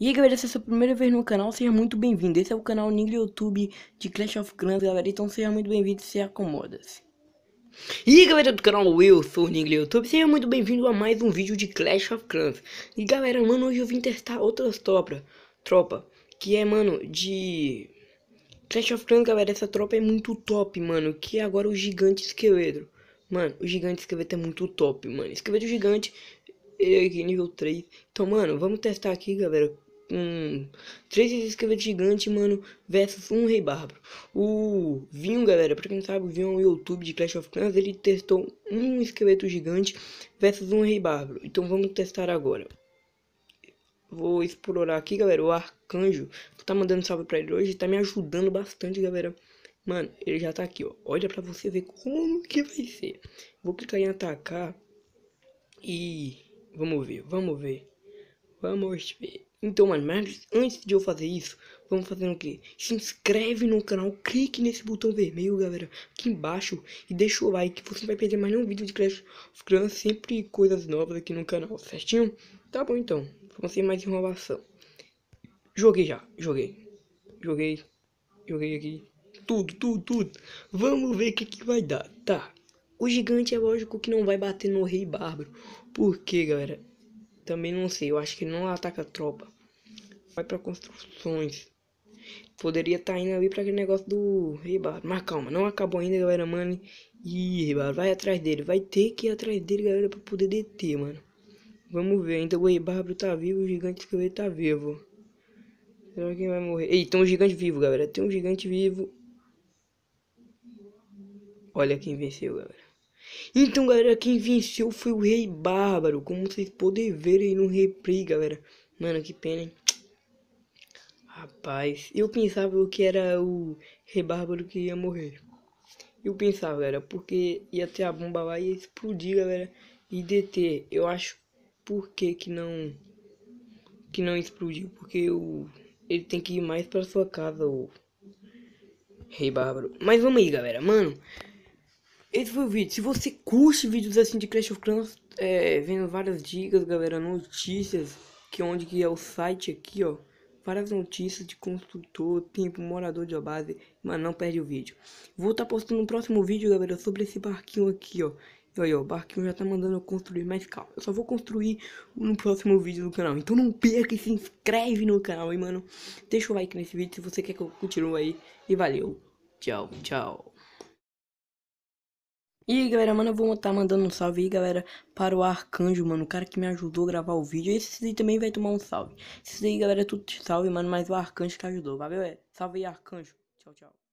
E aí galera, se é a sua primeira vez no canal, seja muito bem-vindo. Esse é o canal Nigro YouTube de Clash of Clans, galera. Então seja muito bem-vindo se acomoda-se. E aí galera do canal Will, sou o Nigli YouTube, seja muito bem-vindo a mais um vídeo de Clash of Clans E galera, mano, hoje eu vim testar outras tropas tropa, que é, mano, de... Clash of Clans, galera, essa tropa é muito top, mano, que é agora o Gigante Esqueleto Mano, o Gigante Esqueleto é muito top, mano, Esqueleto Gigante, ele é aqui nível 3 Então, mano, vamos testar aqui, galera, um três escravos gigante, mano, versus um rei bárbaro. O Vinho, galera, pra quem não sabe, o Vinho é um YouTube de Clash of Clans, ele testou um esqueleto gigante versus um rei bárbaro. Então vamos testar agora. Vou explorar aqui, galera, o Arcanjo, que tá mandando salve pra ele hoje, tá me ajudando bastante, galera. Mano, ele já tá aqui, ó. Olha pra você ver como que vai ser. Vou clicar em atacar e... Vamos ver, vamos ver. Vamos ver. Então, mano, mas antes de eu fazer isso, vamos fazer o quê? Se inscreve no canal, clique nesse botão vermelho, galera, aqui embaixo e deixa o like, você não vai perder mais nenhum vídeo de Clash of Clans, sempre coisas novas aqui no canal, certinho? Tá bom então, vamos sem mais enrolação. Joguei já, joguei. Joguei, joguei aqui. Tudo, tudo, tudo. Vamos ver o que, que vai dar, tá? O gigante é lógico que não vai bater no rei bárbaro. Por quê, galera? Também não sei, eu acho que não ataca tropa. Vai para construções. Poderia estar tá indo ali para aquele negócio do Rebar. Mas calma, não acabou ainda, galera, mano. E Rebar, vai atrás dele. Vai ter que ir atrás dele, galera, para poder deter, mano. Vamos ver, ainda então, o Rei Bárbaro tá vivo, o gigante ele tá vivo. Será que vai morrer? Ei, tem um gigante vivo, galera. Tem um gigante vivo. Olha quem venceu, galera. Então, galera, quem venceu foi o Rei Bárbaro. Como vocês podem ver aí no replay, galera. Mano, que pena, hein? Rapaz, eu pensava que era o Rei Bárbaro que ia morrer. Eu pensava, galera, porque ia ter a bomba lá e ia explodir, galera. E DT, eu acho por que que não que não explodiu, porque o ele tem que ir mais para sua casa, o Rei Bárbaro. Mas vamos aí, galera, mano. Esse foi o vídeo. Se você curte vídeos assim de Clash of Clans, é, vendo várias dicas, galera, notícias, que é onde que é o site aqui, ó. Várias notícias de construtor, tempo, morador de base, mas não perde o vídeo. Vou estar tá postando um próximo vídeo, galera, sobre esse barquinho aqui, ó. E aí, ó, o barquinho já tá mandando eu construir, mas calma, eu só vou construir no próximo vídeo do canal. Então não perca e se inscreve no canal, hein, mano. Deixa o like nesse vídeo se você quer que eu continue aí. E valeu, tchau, tchau. E aí galera, mano, eu vou estar tá mandando um salve aí, galera, para o Arcanjo, mano, o cara que me ajudou a gravar o vídeo. Esse aí também vai tomar um salve. Esse aí, galera, é tudo salve, mano, mas o Arcanjo que ajudou, valeu? É, salve aí, Arcanjo. Tchau, tchau.